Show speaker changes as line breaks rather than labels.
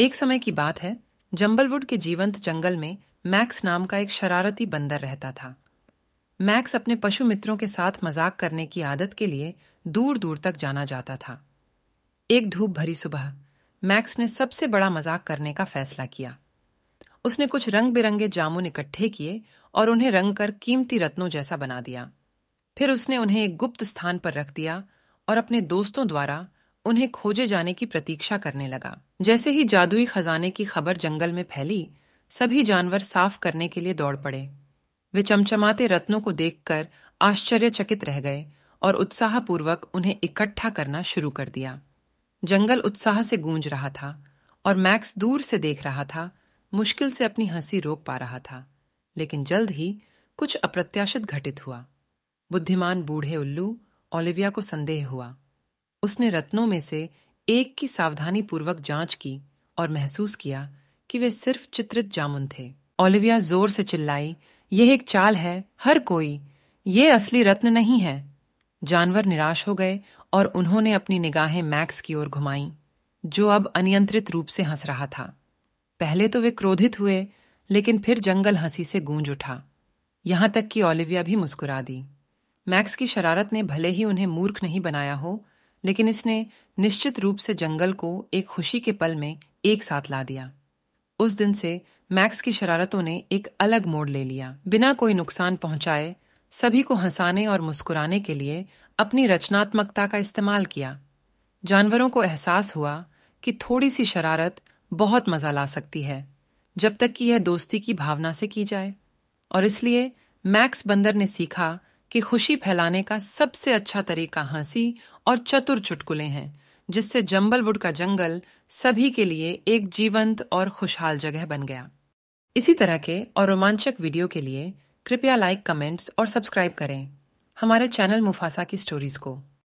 एक समय की बात है जंबलवुड के जीवंत जंगल में मैक्स नाम का एक शरारती बंदर रहता था मैक्स अपने पशु मित्रों के साथ मजाक करने की आदत के लिए दूर दूर तक जाना जाता था एक धूप भरी सुबह मैक्स ने सबसे बड़ा मजाक करने का फैसला किया उसने कुछ रंग बिरंगे जामुन इकट्ठे किए और उन्हें रंग कर कीमती रत्नों जैसा बना दिया फिर उसने उन्हें एक गुप्त स्थान पर रख दिया और अपने दोस्तों द्वारा उन्हें खोजे जाने की प्रतीक्षा करने लगा जैसे ही जादुई खजाने की खबर जंगल में फैली सभी जानवर साफ करने के लिए दौड़ पड़े वे चमचमाते रत्नों को देखकर आश्चर्यचकित रह गए और उत्साहपूर्वक उन्हें इकट्ठा करना शुरू कर दिया जंगल उत्साह से गूंज रहा था और मैक्स दूर से देख रहा था मुश्किल से अपनी हंसी रोक पा रहा था लेकिन जल्द ही कुछ अप्रत्याशित घटित हुआ बुद्धिमान बूढ़े उल्लू ओलिविया को संदेह हुआ उसने रत्नों में से एक की सावधानी पूर्वक जांच की और महसूस किया कि वे सिर्फ चित्रित जामुन थे ओलिविया जोर से चिल्लाई यह एक चाल है हर कोई ये असली रत्न नहीं है जानवर निराश हो गए और उन्होंने अपनी निगाहें मैक्स की ओर घुमाई जो अब अनियंत्रित रूप से हंस रहा था पहले तो वे क्रोधित हुए लेकिन फिर जंगल हंसी से गूंज उठा यहां तक कि ओलिविया भी मुस्कुरा दी मैक्स की शरारत ने भले ही उन्हें मूर्ख नहीं बनाया हो लेकिन इसने निश्चित रूप से जंगल को एक खुशी के पल में एक साथ ला दिया उस दिन से मैक्स की शरारतों ने एक अलग मोड़ ले लिया बिना कोई नुकसान पहुंचाए सभी को हंसाने और मुस्कुराने के लिए अपनी रचनात्मकता का इस्तेमाल किया जानवरों को एहसास हुआ कि थोड़ी सी शरारत बहुत मजा ला सकती है जब तक कि यह दोस्ती की भावना से की जाए और इसलिए मैक्स बंदर ने सीखा कि खुशी फैलाने का सबसे अच्छा तरीका हंसी और चतुर चुटकुले हैं जिससे जंबलवुड का जंगल सभी के लिए एक जीवंत और खुशहाल जगह बन गया इसी तरह के और रोमांचक वीडियो के लिए कृपया लाइक कमेंट्स और सब्सक्राइब करें हमारे चैनल मुफासा की स्टोरीज को